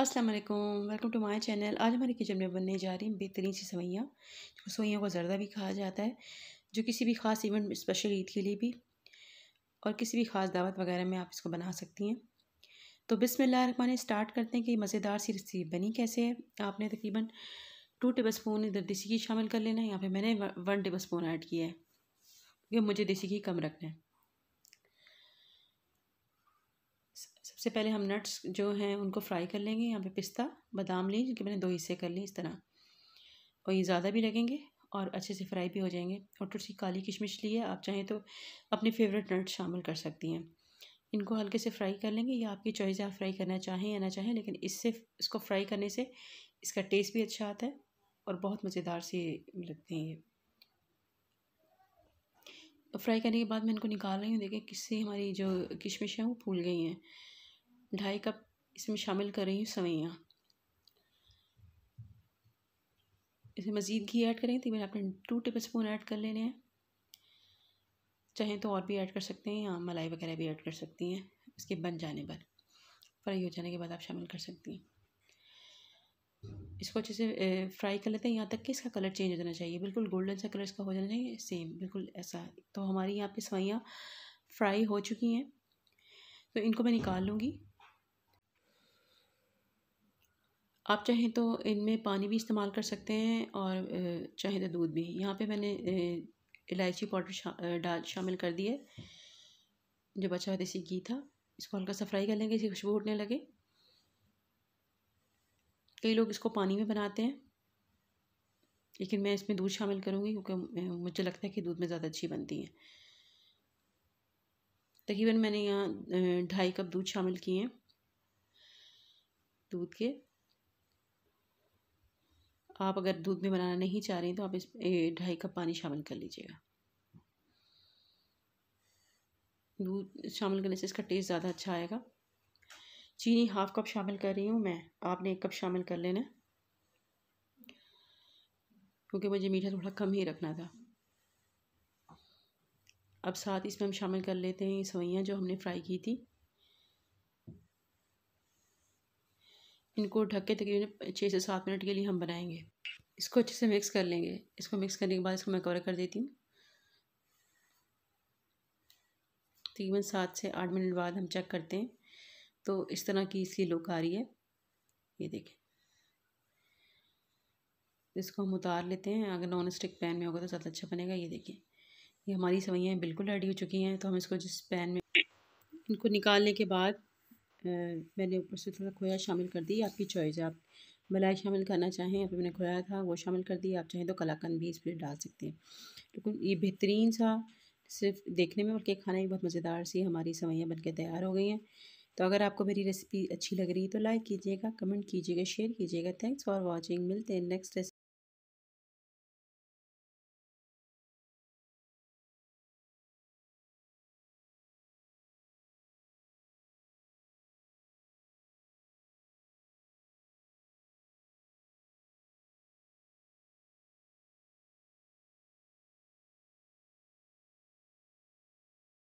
अस्सलाम वालेकुम welcome to my channel आज हमारी किचन में बनने जा रही हैं बेहतरीन सी सवैयाँ जो सवैयाँ को जरदा भी कहा जाता है जो किसी भी ख़ास इवेंट स्पेशल ईद के लिए भी और किसी भी ख़ास दावत वगैरह में आप इसको बना सकती हैं तो मैंने स्टार्ट करते हैं कि मज़ेदार सी रेसिपी बनी कैसे है आपने तकरीबन टू टेबल स्पून इधर देसी घी शामिल कर लेना है यहाँ पर मैंने वन टेबल स्पून ऐड किया है क्योंकि मुझे देसी घी कम रखना है सबसे पहले हम नट्स जो हैं उनको फ्राई कर लेंगे यहाँ पे पिस्ता बादाम लिए कि मैंने दो हिस्से कर लिए इस तरह और ये ज़्यादा भी लगेंगे और अच्छे से फ्राई भी हो जाएंगे और थोड़ी सी काली किशमिश ली है आप चाहें तो अपने फेवरेट नट्स शामिल कर सकती हैं इनको हल्के से फ्राई कर लेंगे या आपकी चॉइस है आप फ्राई करना चाहें या ना चाहें लेकिन इससे इसको फ्राई करने से इसका टेस्ट भी अच्छा आता है और बहुत मज़ेदार से लगते हैं ये फ्राई तो करने के बाद मैं इनको निकाल रही हूँ देखें किससे हमारी जो किशमिश है वो फूल गई हैं ढाई कप इसमें शामिल कर रही हूँ सवैयाँ इसमें मज़ीद घी ऐड करें तकरीबन तो आपने टू टेबल स्पून ऐड कर लेने हैं चाहें तो और भी ऐड कर सकते हैं या मलाई वगैरह भी ऐड कर सकती हैं इसके बन जाने पर फ्राई हो जाने के बाद आप शामिल कर सकती हैं इसको अच्छे से फ्राई कर लेते हैं यहाँ तक कि इसका कलर चेंज हो जाना चाहिए बिल्कुल गोल्डन सा कलर इसका हो जाना चाहिए सेम बिल्कुल ऐसा तो हमारी यहाँ पे सवैयाँ फ्राई हो चुकी हैं तो इनको मैं निकाल लूँगी आप चाहें तो इनमें पानी भी इस्तेमाल कर सकते हैं और चाहें तो दूध भी यहाँ पे मैंने इलायची पाउडर शा, डाल शामिल कर दिए जो बचा हुआ देसी घी था इसको हल्का सा फ्राई कर लेंगे इसे खुशबू उठने लगे कई लोग इसको पानी में बनाते हैं लेकिन मैं इसमें दूध शामिल करूँगी क्योंकि मुझे लगता है कि दूध में ज़्यादा अच्छी बनती है तकरीबन मैंने यहाँ ढाई कप दूध शामिल किए हैं दूध के आप अगर दूध में बनाना नहीं चाह रही तो आप इस ढाई कप पानी शामिल कर लीजिएगा दूध शामिल करने से इसका टेस्ट ज़्यादा अच्छा आएगा चीनी हाफ कप शामिल कर रही हूँ मैं आपने एक कप शामिल कर लेना क्योंकि मुझे मीठा थोड़ा कम ही रखना था अब साथ इसमें हम शामिल कर लेते हैं सवैयाँ जो हमने फ्राई की थी इनको ढक के तकरीबन छः से सात मिनट के लिए हम बनाएंगे इसको अच्छे से मिक्स कर लेंगे इसको मिक्स करने के बाद इसको मैं कवर कर देती हूँ तकरीबन सात से आठ मिनट बाद हम चेक करते हैं तो इस तरह की इसकी लुक आ रही है ये देखें इसको हम उतार लेते हैं अगर नॉन स्टिक पैन में होगा तो ज़्यादा अच्छा बनेगा ये देखिए ये हमारी सवैयाँ बिल्कुल रेडी हो चुकी हैं तो हम इसको जिस पैन में इनको निकालने के बाद मैंने ऊपर से थोड़ा खोया शामिल कर दी आपकी चॉइस है आप मलाई शामिल करना चाहें अभी मैंने खोया था वो शामिल कर दी आप चाहें तो कलाकंद भी इस पर डाल सकते हैं बिल्कुल तो ये बेहतरीन सा सिर्फ देखने में बल्कि खाना ही बहुत मज़ेदार सी हमारी सवैयाँ बन तैयार हो गई हैं तो अगर आपको मेरी रेसिपी अच्छी लग रही है तो लाइक कीजिएगा कमेंट कीजिएगा शेयर कीजिएगा थैंक्स फॉर वॉचिंग मिलते हैं नेक्स्ट